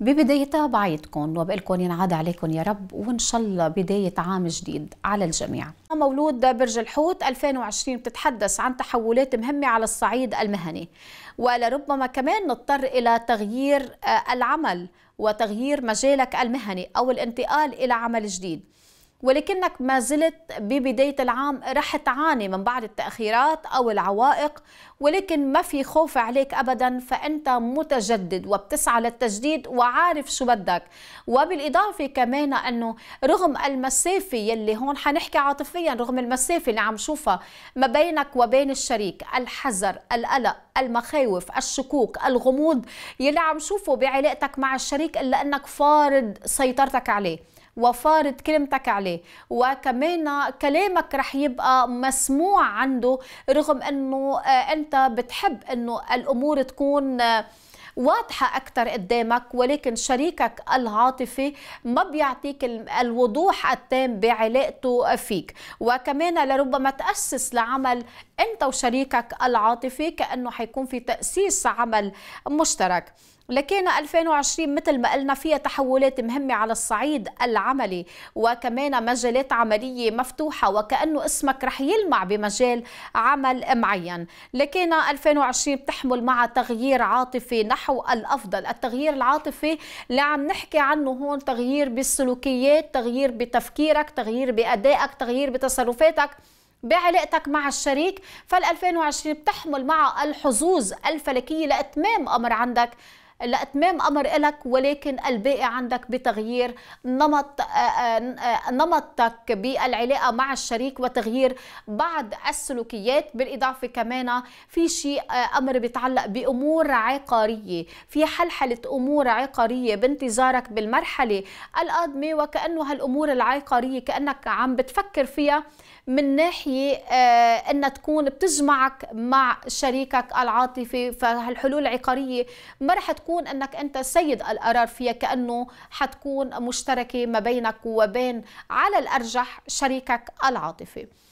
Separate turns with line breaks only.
ببدايتها بعيدكم وبقلكم ينعاد عليكم يا رب وإن شاء الله بداية عام جديد على الجميع مولود برج الحوت 2020 بتتحدث عن تحولات مهمة على الصعيد المهني ولربما كمان نضطر إلى تغيير آه، العمل وتغيير مجالك المهني أو الانتقال إلى عمل جديد ولكنك ما زلت ببداية العام رح تعاني من بعض التأخيرات أو العوائق ولكن ما في خوف عليك أبدا فأنت متجدد وبتسعى للتجديد وعارف شو بدك وبالإضافة كمان أنه رغم المسافة يلي هون حنحكي عاطفيا رغم المسافة اللي عم شوفها ما بينك وبين الشريك الحذر القلق المخاوف الشكوك الغموض يلي عم شوفه بعلاقتك مع الشريك إلا أنك فارض سيطرتك عليه وفارض كلمتك عليه وكمان كلامك رح يبقى مسموع عنده رغم انه آه، انت بتحب انه الامور تكون آه، واضحة أكثر قدامك ولكن شريكك العاطفي ما بيعطيك الوضوح التام بعلاقته فيك وكمان لربما تأسس لعمل أنت وشريكك العاطفي كأنه حيكون في تأسيس عمل مشترك لكن 2020 مثل ما قلنا فيها تحولات مهمة على الصعيد العملي وكمان مجالات عملية مفتوحة وكأنه اسمك رح يلمع بمجال عمل معين لكن 2020 بتحمل مع تغيير عاطفي نحو الأفضل التغيير العاطفي اللي عم نحكي عنه هون تغيير بالسلوكيات تغيير بتفكيرك تغيير بأدائك تغيير بتصرفاتك بعلاقتك مع الشريك فال 2020 بتحمل معها الحظوظ الفلكية لإتمام أمر عندك لاتمام امر لك ولكن الباقي عندك بتغيير نمط آه، آه، نمطك بالعلاقه مع الشريك وتغيير بعض السلوكيات بالاضافه كمان في شيء آه، امر بيتعلق بامور عقاريه في حلحله امور عقاريه بانتظارك بالمرحله القادمه وكانه هالامور العقاريه كانك عم بتفكر فيها من ناحيه انها تكون بتجمعك مع شريكك العاطفي فهالحلول العقاريه ما رح تكون حتكون انك انت سيد القرار فيها كانه حتكون مشتركه ما بينك وبين على الارجح شريكك العاطفي